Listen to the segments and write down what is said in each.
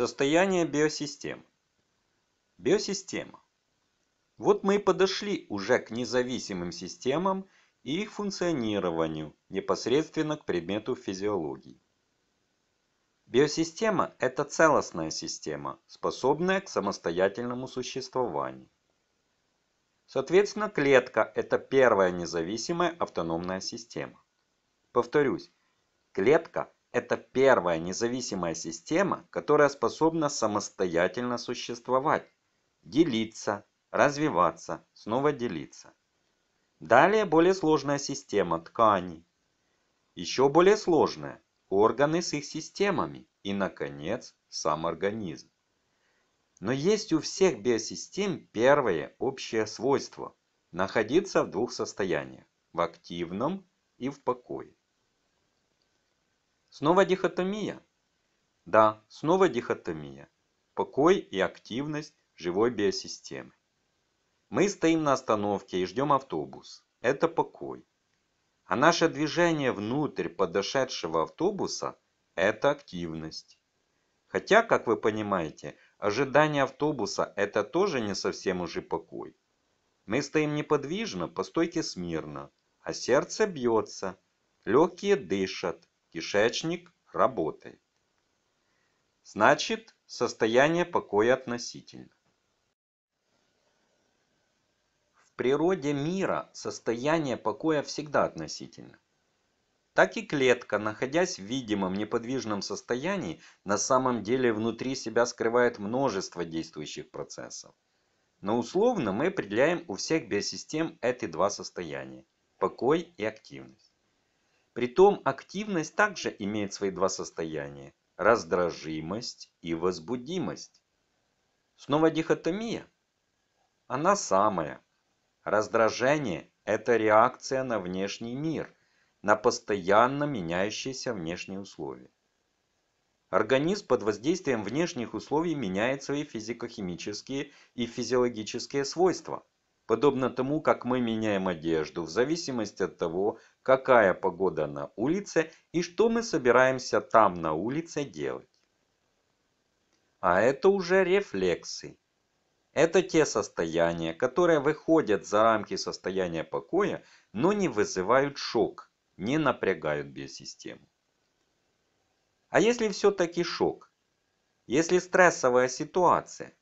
Состояние биосистем. Биосистема. Вот мы и подошли уже к независимым системам и их функционированию непосредственно к предмету физиологии. Биосистема – это целостная система, способная к самостоятельному существованию. Соответственно, клетка – это первая независимая автономная система. Повторюсь, клетка это первая независимая система, которая способна самостоятельно существовать, делиться, развиваться, снова делиться. Далее более сложная система тканей. Еще более сложная – органы с их системами и, наконец, сам организм. Но есть у всех биосистем первое общее свойство – находиться в двух состояниях – в активном и в покое. Снова дихотомия? Да, снова дихотомия. Покой и активность живой биосистемы. Мы стоим на остановке и ждем автобус. Это покой. А наше движение внутрь подошедшего автобуса – это активность. Хотя, как вы понимаете, ожидание автобуса – это тоже не совсем уже покой. Мы стоим неподвижно, по стойке смирно, а сердце бьется, легкие дышат, кишечник работает. Значит, состояние покоя относительно. В природе мира состояние покоя всегда относительно. Так и клетка, находясь в видимом неподвижном состоянии, на самом деле внутри себя скрывает множество действующих процессов. Но условно мы определяем у всех биосистем эти два состояния – покой и активность. Притом активность также имеет свои два состояния – раздражимость и возбудимость. Снова дихотомия. Она самая. Раздражение – это реакция на внешний мир, на постоянно меняющиеся внешние условия. Организм под воздействием внешних условий меняет свои физико-химические и физиологические свойства подобно тому, как мы меняем одежду, в зависимости от того, какая погода на улице и что мы собираемся там на улице делать. А это уже рефлексы. Это те состояния, которые выходят за рамки состояния покоя, но не вызывают шок, не напрягают биосистему. А если все-таки шок? Если стрессовая ситуация?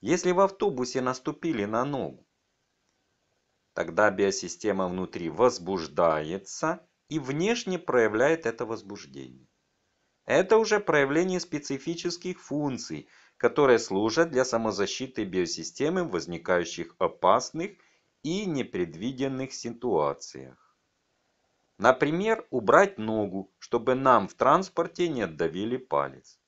Если в автобусе наступили на ногу? тогда биосистема внутри возбуждается и внешне проявляет это возбуждение. Это уже проявление специфических функций, которые служат для самозащиты биосистемы в возникающих опасных и непредвиденных ситуациях. Например, убрать ногу, чтобы нам в транспорте не отдавили палец.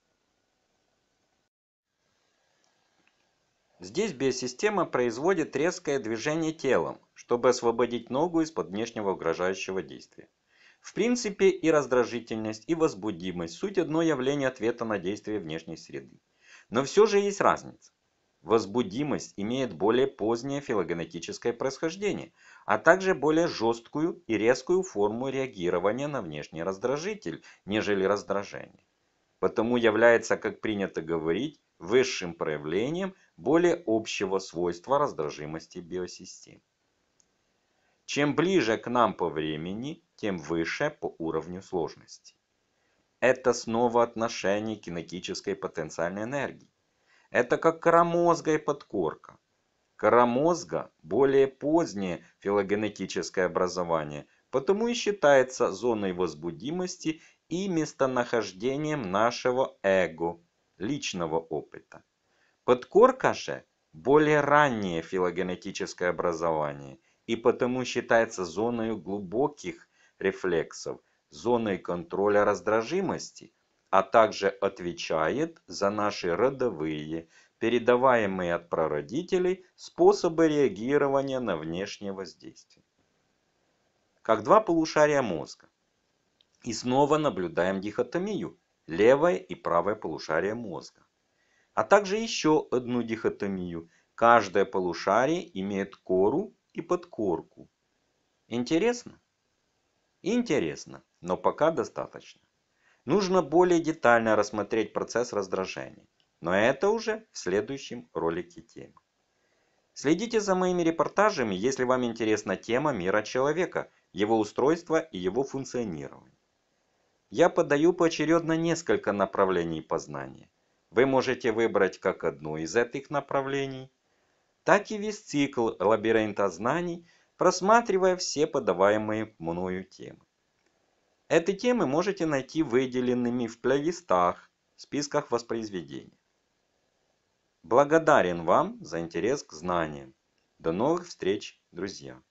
Здесь биосистема производит резкое движение телом, чтобы освободить ногу из-под внешнего угрожающего действия. В принципе и раздражительность, и возбудимость – суть одно явление ответа на действие внешней среды. Но все же есть разница. Возбудимость имеет более позднее филогенетическое происхождение, а также более жесткую и резкую форму реагирования на внешний раздражитель, нежели раздражение потому является, как принято говорить, высшим проявлением более общего свойства раздражимости биосистем. Чем ближе к нам по времени, тем выше по уровню сложности. Это снова отношение кинетической потенциальной энергии. Это как коромозга и подкорка. Коромозга – более позднее филогенетическое образование, потому и считается зоной возбудимости и местонахождением нашего эго, личного опыта. Подкорка же – более раннее филогенетическое образование и потому считается зоной глубоких рефлексов, зоной контроля раздражимости, а также отвечает за наши родовые, передаваемые от прародителей, способы реагирования на внешнее воздействие. Как два полушария мозга, и снова наблюдаем дихотомию – левое и правое полушария мозга. А также еще одну дихотомию – каждое полушарие имеет кору и подкорку. Интересно? Интересно, но пока достаточно. Нужно более детально рассмотреть процесс раздражения, но это уже в следующем ролике темы. Следите за моими репортажами, если вам интересна тема мира человека, его устройства и его функционирования. Я подаю поочередно несколько направлений познания. Вы можете выбрать как одно из этих направлений, так и весь цикл лабиринта знаний, просматривая все подаваемые мною темы. Эти темы можете найти выделенными в плейлистах, списках воспроизведения. Благодарен вам за интерес к знаниям. До новых встреч, друзья!